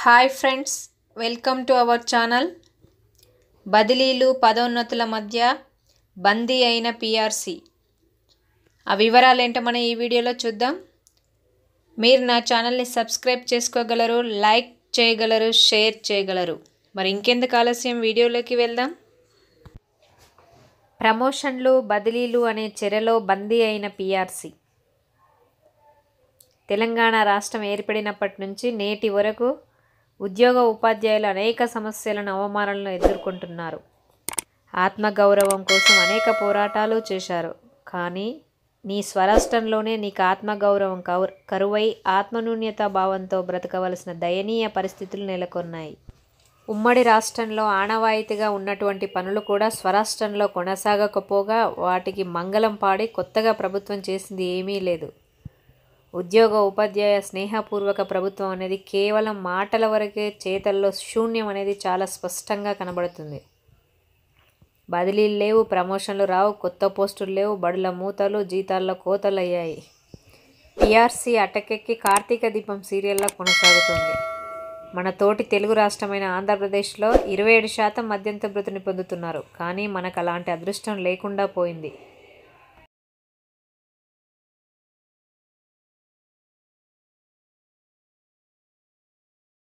hi friends welcome to our channel బదిలీలు పదోన్నతుల మధ్య బందీ అయిన పిఆర్సి ఆ వివరాలు ఏంటో మనం ఈ వీడియోలో చూద్దాం మీరు నా ఛానల్ని సబ్స్క్రైబ్ చేసుకోగలరు లైక్ చేయగలరు షేర్ చేయగలరు మరి ఇంకెందుకు ఆలస్యం వీడియోలోకి వెళ్దాం ప్రమోషన్లు బదిలీలు అనే చెరలో బందీ అయిన పిఆర్సి తెలంగాణ రాష్ట్రం ఏర్పడినప్పటి నుంచి నేటి వరకు ఉద్యోగ ఉపాధ్యాయులు అనేక సమస్యలను అవమానాలను ఎదుర్కొంటున్నారు ఆత్మగౌరవం కోసం అనేక పోరాటాలు చేశారు కానీ నీ స్వరాష్ట్రంలోనే నీకు ఆత్మగౌరవం కౌ కరువై ఆత్మనూన్యత భావంతో బ్రతకవలసిన దయనీయ పరిస్థితులు నెలకొన్నాయి ఉమ్మడి రాష్ట్రంలో ఆనవాయితీగా ఉన్నటువంటి పనులు కూడా స్వరాష్ట్రంలో కొనసాగకపోగా వాటికి మంగళం పాడి కొత్తగా ప్రభుత్వం చేసింది ఏమీ లేదు ఉద్యోగ ఉపాధ్యాయ స్నేహపూర్వక ప్రభుత్వం అనేది కేవలం మాటల వరకే చేతల్లో శూన్యం అనేది చాలా స్పష్టంగా కనబడుతుంది బదిలీలు లేవు ప్రమోషన్లు రావు కొత్త పోస్టులు లేవు బడుల మూతలు జీతాల్లో కోతలు అయ్యాయి టీఆర్సీ అటకెక్కి కార్తీక దీపం సీరియల్లో కొనసాగుతుంది మన తోటి తెలుగు రాష్ట్రమైన ఆంధ్రప్రదేశ్లో ఇరవై ఏడు శాతం మధ్యంత మృతిని పొందుతున్నారు కానీ మనకు అలాంటి అదృష్టం లేకుండా పోయింది